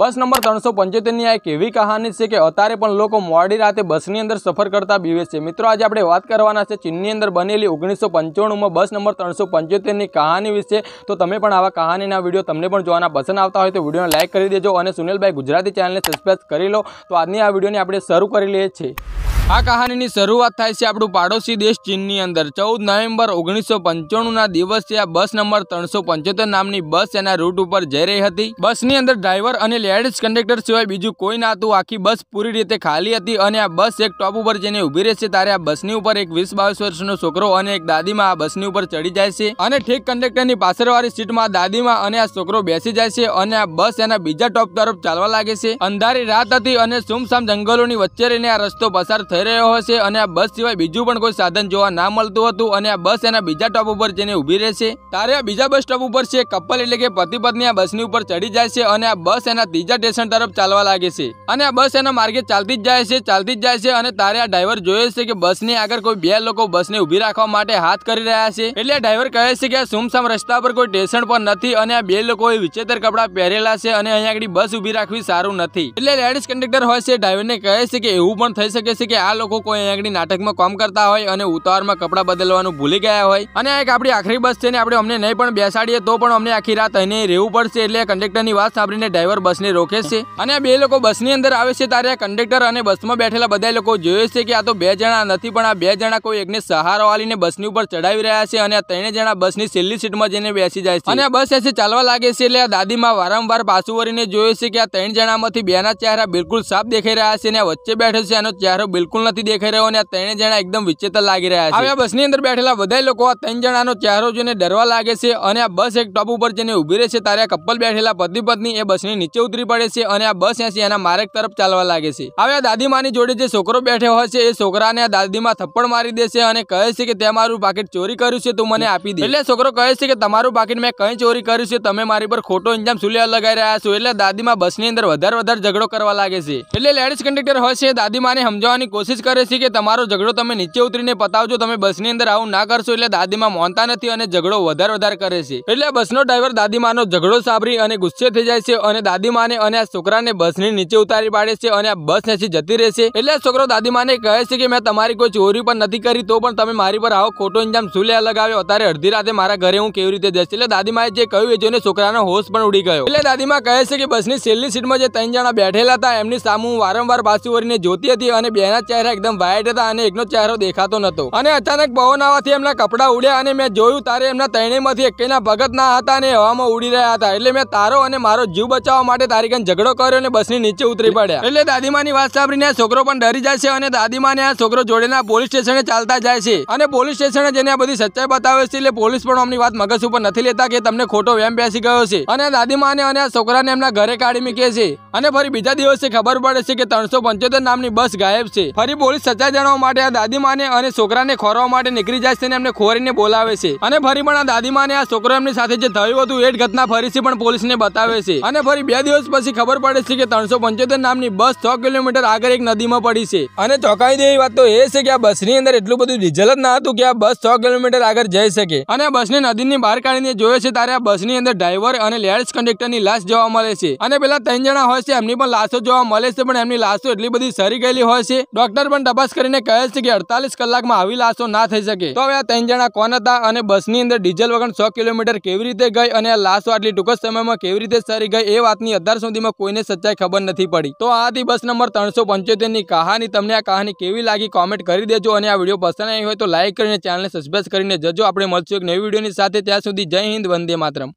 બસ number ત્રણસો પંચોતેરની આ એક એવી કહાની છે કે અત્યારે પણ લોકો મોડી રાતે બસની અંદર સફર કરતા બીવે છે મિત્રો આજે આપણે વાત કરવાના છે ચીનની અંદર બનેલી ઓગણીસો પંચાણુંમાં બસ નંબર ત્રણસો પંચોતેરની કહાની વિશે તો તમે પણ આવા કહાનીના વિડીયો તમને પણ જોવાના પસંદ આવતા હોય તો વિડીયોને લાઇક કરી દેજો અને સુનિલભાઈ ગુજરાતી ચેનલને સબસ્ક્રાઈબ કરી લો તો આજની આ વિડીયોને આપણે શરૂ કરી લઈએ છીએ આ કહાનીની શરૂઆત થાય છે આપણું પાડોશી દેશ ચીનની અંદર ચૌદ નવેમ્બર ઓગણીસો પંચાણુંના દિવસે આ બસ નંબર ત્રણસો પંચોતેર નામની બસ એના રૂટ ઉપર જઈ રહી હતી બસની અંદર ડ્રાઈવર અને લેડીઝ કંડક્ટર સિવાય બીજું કોઈ ના હતું આખી બસ પૂરી રીતે ખાલી હતી અને આ બસ એક ટોપ ઉપર જઈને ઊભી રહેશે ત્યારે આ બસની ઉપર એક વીસ બાવીસ વર્ષનો છોકરો અને એક દાદીમાં આ બસની ઉપર ચડી જાય છે અને ઠીક કંડક્ટરની પાછળવાળી સીટમાં દાદીમાં અને આ છોકરો બેસી જાય છે અને આ બસ એના બીજા ટોપ તરફ ચાલવા લાગે છે અંધારી રાત હતી અને સુમસામ જંગલોની વચ્ચે રહીને આ રસ્તો પસાર થયો થઈ રહ્યો હશે અને આ બસ સિવાય બીજું પણ કોઈ સાધન જોવા ના મળતું હતું અને આ બસ એના બીજા સ્ટોપ ઉપર જઈને ઊભી રહેશે તારે આ બીજા બસ સ્ટોપ ઉપર છે કપલ એટલે કે પતિ પત્ની આ બસની ઉપર ચડી જાય છે અને આ બસ એના ત્રીજા સ્ટેશન તરફ ચાલવા લાગે છે અને આ બસ એના માર્ગે ચાલતી જ જાય છે ચાલતી જ જાય છે અને તારે આ ડ્રાઈવર જોયે છે કે બસની આગળ કોઈ બે લોકો બસને ઊભી રાખવા માટે હાથ કરી રહ્યા છે એટલે આ ડ્રાઈવર કહે છે કે આ સુમસામ રસ્તા પર કોઈ સ્ટેશન પણ નથી અને આ બે લોકોએ વિચેતર કપડાં પહેરેલા છે અને અહીંયા આગળ બસ ઊભી રાખવી સારું નથી એટલે લેડીઝ કંડક્ટર હોય છે ડ્રાઈવરને કહે છે કે એવું પણ થઈ શકે છે કે આ લોકો કોઈ આગળ નાટકમાં કામ કરતા હોય અને ઉતાવળમાં કપડાં બદલવાનું ભૂલી ગયા હોય અને એક આપણી આખરી બસ છે ને આપણે અમને નહીં પણ બેસાડીએ તો પણ અમને આખી રાત અહીં રહેવું પડશે એટલે કંડક્ટરની વાત સાંભળીને ડ્રાઈવર બસને રોકે છે અને બે લોકો બસની અંદર આવે છે ત્યારે કંડક્ટર અને બસમાં બેઠેલા બધા લોકો જોયે છે કે આ તો બે જણા નથી પણ આ બે જણા કોઈ એકને સહારો આલીને બસની ઉપર ચડાવી રહ્યા છે અને આ ત્રણે જણા બસની છેલ્લી સીટમાં જઈને બેસી જાય છે અને આ બસ એસે ચાલવા લાગે છે એટલે આ દાદીમાં વારંવાર પાછું વળીને જોયે છે કે આ ત્રણ જણામાંથી બેના ચહેરા બિલકુલ સાફ દેખાઈ રહ્યા છે અને વચ્ચે બેઠે છે એનો ચહેરો બિલકુલ હું નથી દેખાઈ રહ્યો અને આ ત્રણ જણા એકદમ વિચિત્ર લાગી રહ્યા છે. હવે બસની અંદર બેઠેલા બધા લોકો આ ત્રણ જણાનો ચહેરો જોઈને ડરવા લાગે છે અને આ બસ એક ટોપ ઉપર જને ઊભી રહે છે ત્યારે આ કપ્પલ બેઠેલા પતિ પત્ની એ બસની નીચે ઉતરી પડે છે અને આ બસ એના માર્ગ તરફ ચાલવા લાગે છે. હવે આ દાદીમાની જોડી જે છોકરો બેઠો હોય છે એ છોકરાને દાદીમા થપ્પડ મારી દે છે અને કહે છે કે તમારું પાકેટ ચોરી કર્યું છે તું મને આપી દે. એટલે છોકરો કહે છે કે તમારું પાકેટ મેં ક્યાં ચોરી કર્યું છે તમે મારી પર ખોટો ઇન્જામ સુલેવ લગાઈ રહ્યા છો. એટલે દાદીમા બસની અંદર વધાર-વધારા ઝઘડો કરવા લાગે છે. એટલે લેડીસ કંડક્ટર હોય છે દાદીમાને સમજાવવાની કોશિશ કરે છે કે તમારો ઝઘડો તમે નીચે ઉતરીને પતાવજો તમે બસની અંદર આવું ના કરશો એટલે દાદીમાં માનતા નથી અને ઝઘડો વધારે વધારે કરે છે એટલે બસનો ડ્રાઈવર દાદીમાનો ઝઘડો સાંભળી અને ગુસ્સે થઈ જાય છે અને દાદીમાને અને આ છોકરાને બસની નીચે ઉતારી પાડે છે અને આ બસ નેથી જતી રહેશે એટલે આ છોકરો દાદીમાને કહે છે કે મેં તમારી કોઈ ચોરી પણ નથી કરી તો પણ તમે મારી પર આવો ખોટો ઇન્જામ શું લે લગાવ્યો અત્યારે અડધી રાતે મારા ઘરે હું કેવી રીતે જશે એટલે દાદીમાએ જે કહ્યું એ જોઈને છોકરાનો હોશ પણ ઉડી ગયો એટલે દાદીમા કહે છે કે બસની છેલ્લી સીટમાં જે ત્રણ જણા બેઠેલા હતા એમની સામે હું વારંવાર પાછી વળીને જોતી હતી અને બેના ચહેરા એકદમ વ્હાઇટ હતા અને એકનો ચહેરો દેખાતો નતો અને અચાનક પવન આવવાથી એમના કપડાં ઉડ્યા અને મેં જોયું તારે એમના ત્રણેયમાંથી એકના ભગત ના હતા અને હવામાં ઉડી રહ્યા હતા એટલે મેં તારો અને મારો જીવ બચાવવા માટે તારી કંઈ ઝઘડો કર્યો અને બસની નીચે ઉતરી પડ્યા એટલે દાદીમાની વાત સાંભળીને છોકરો પણ ડરી જાય છે અને દાદીમાને આ છોકરો જોડેના પોલીસ સ્ટેશને ચાલતા જાય છે અને પોલીસ સ્ટેશને જેને આ બધી સચ્ચાઈ બતાવે છે એટલે પોલીસ પણ અમની વાત મગજ ઉપર નથી લેતા કે તમને ખોટો વેમ બેસી ગયો છે અને દાદીમાને અને આ છોકરાને એમના ઘરે કાઢી મૂકે છે અને ફરી બીજા દિવસે ખબર પડે છે કે ત્રણસો પંચોતેર નામની બસ ગાયબ છે બોલી સજા જણાવવા માટે આ દાદીમાને અને છોકરાને ખોરવા માટે નીકળી જાય છે અને એમને ખોરીને બોલાવે છે અને ફરી પણ આ દાદીમાને આ છોકરો એમની સાથે જે થયું હતું એ જ ઘટના ફરીથી પણ પોલીસને બતાવે છે અને ફરી બે દિવસ પછી ખબર પડે છે કે ત્રણસો પંચોતેર નામની બસ છ કિલોમીટર આગળ એક નદીમાં પડી છે અને ચોંકાવી દેવી વાત તો એ છે કે આ બસની અંદર એટલું બધું ડીઝલ જ ના હતું કે આ બસ છ કિલોમીટર આગળ જઈ શકે અને આ બસને નદીની બહાર કાઢીને જોયે છે ત્યારે આ બસની અંદર ડ્રાઈવર અને લેડસ કંડક્ટરની લાશ જોવા મળે છે અને પેલા ત્રણ જણા હોય છે એમની પણ લાશો જોવા મળે છે પણ એમની લાશો એટલી બધી સરી ગયેલી હોય છે ડોક્ટર પણ તપાસ કરીને કહે છે કે અડતાલીસ કલાકમાં આવી લાશો ના થઈ શકે તો હવે આ ત્રણ જણા કોણ હતા અને બસની અંદર ડીઝલ વગર સો કિલોમીટર કેવી રીતે ગઈ અને આ લાશો આટલી ટૂંક સમયમાં કેવી રીતે સરી ગઈ એ વાતની અત્યાર સુધીમાં કોઈને સચ્ચાઈ ખબર નથી પડી તો આથી બસ નંબર ત્રણસો પંચોતેરની કહાની તમને આ કહાની કેવી લાગી કોમેન્ટ કરી દેજો અને આ વિડીયો પસંદ આવી હોય તો લાઈક કરીને ચેનલને સબસ્ક્રાઈબ કરીને જજો આપણે મળશું એક નવી વિડીયોની સાથે ત્યાં સુધી જય હિન્દ વંદે માત્રમ